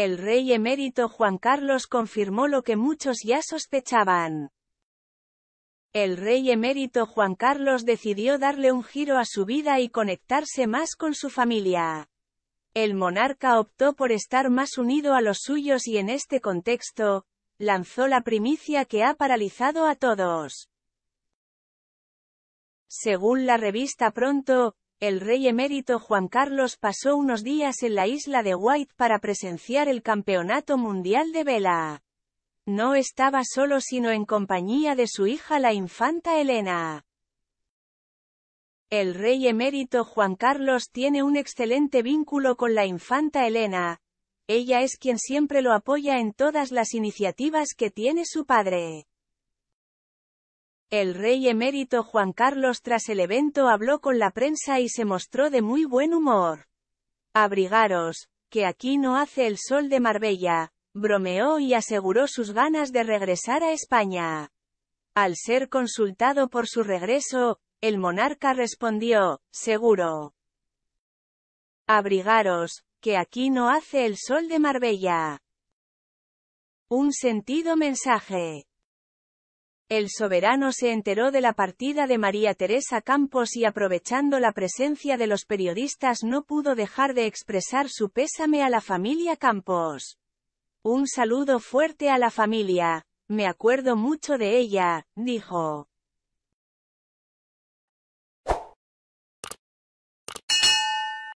El rey emérito Juan Carlos confirmó lo que muchos ya sospechaban. El rey emérito Juan Carlos decidió darle un giro a su vida y conectarse más con su familia. El monarca optó por estar más unido a los suyos y en este contexto, lanzó la primicia que ha paralizado a todos. Según la revista Pronto, el rey emérito Juan Carlos pasó unos días en la isla de White para presenciar el Campeonato Mundial de Vela. No estaba solo sino en compañía de su hija la infanta Elena. El rey emérito Juan Carlos tiene un excelente vínculo con la infanta Elena. Ella es quien siempre lo apoya en todas las iniciativas que tiene su padre. El rey emérito Juan Carlos tras el evento habló con la prensa y se mostró de muy buen humor. Abrigaros, que aquí no hace el sol de Marbella, bromeó y aseguró sus ganas de regresar a España. Al ser consultado por su regreso, el monarca respondió, seguro. Abrigaros, que aquí no hace el sol de Marbella. Un sentido mensaje. El soberano se enteró de la partida de María Teresa Campos y aprovechando la presencia de los periodistas no pudo dejar de expresar su pésame a la familia Campos. Un saludo fuerte a la familia. Me acuerdo mucho de ella, dijo.